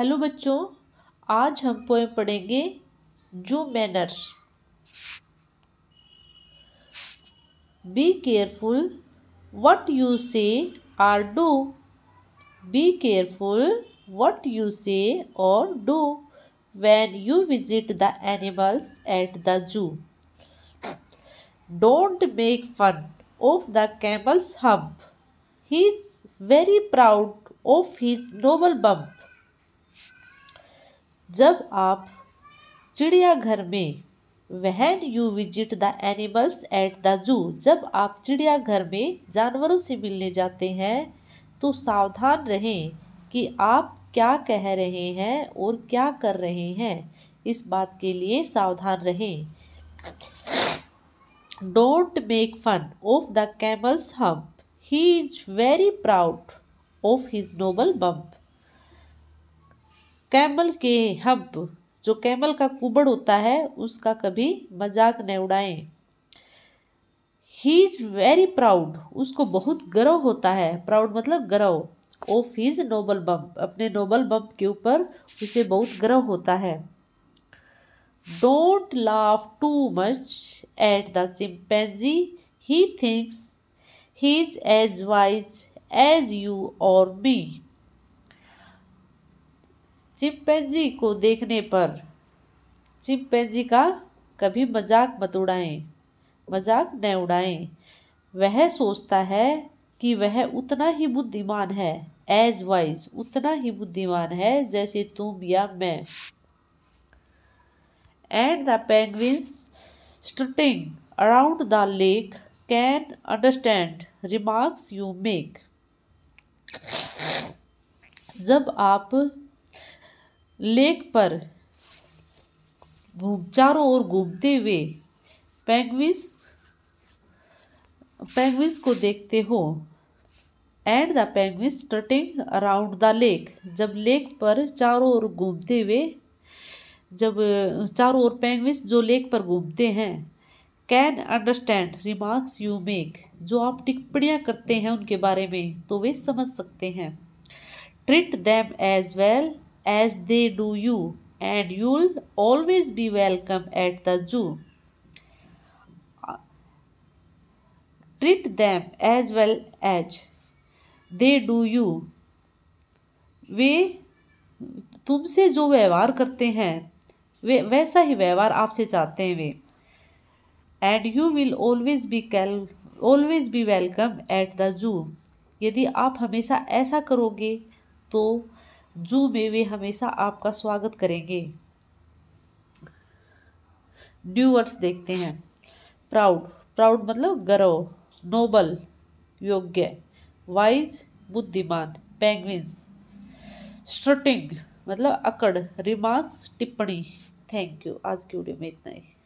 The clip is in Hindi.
हेलो बच्चों आज हम पोएम पढ़ेंगे zoo manners be careful what you say or do be careful what you say or do when you visit the animals at the zoo don't make fun of the camel's hump he is very proud of his noble bump जब आप चिड़ियाघर में when you visit the animals at the zoo जब आप चिड़ियाघर में जानवरों से मिलने जाते हैं तो सावधान रहें कि आप क्या कह रहे हैं और क्या कर रहे हैं इस बात के लिए सावधान रहें don't make fun of the camel's hump he is very proud of his noble bump camel के हब जो कैमल का कुबड़ होता है उसका कभी मजाक न उड़ाएं ही इज वेरी प्राउड उसको बहुत गर्व होता है प्राउड मतलब गर्व ऑफ हिज नोबल बम अपने नोबल बम के ऊपर उसे बहुत गर्व होता है don't laugh too much at the chimpanzee he thinks he is as wise as you or me चिमपैंजी को देखने पर चिमपैंजी का कभी मजाक मत उड़ाएं मजाक न उड़ाएं वह सोचता है कि वह उतना ही बुद्धिमान है एज वाइज उतना ही बुद्धिमान है जैसे तुम या मैं and the penguins strutting around the lake can understand remarks you make जब आप लेक पर चारों ओर घूमते हुए पैंगविस पैंगविस को देखते हो and the penguins strutting around the lake जब लेक पर चारों ओर घूमते हुए जब चारों ओर पैंगविस जो लेक पर घूमते हैं can understand remarks you make जो आप टिप्पणियाँ करते हैं उनके बारे में तो वे समझ सकते हैं treat them as well as they do you, and you'll always be welcome at the zoo. Treat them as well as they do you. वे तुमसे जो व्यवहार करते हैं वे वैसा ही व्यवहार आपसे चाहते हैं वे and you will always be cal always be welcome at the zoo यदि आप हमेशा ऐसा करोगे तो जू में वे हमेशा आपका स्वागत करेंगे न्यू वर्ड्स देखते हैं प्राउड प्राउड मतलब गर्व नोबल योग्य वाइज बुद्धिमान पैंगविंस स्ट्रटिंग मतलब अकड़ रिमार्क्स टिप्पणी थैंक यू आज की वीडियो में इतना ही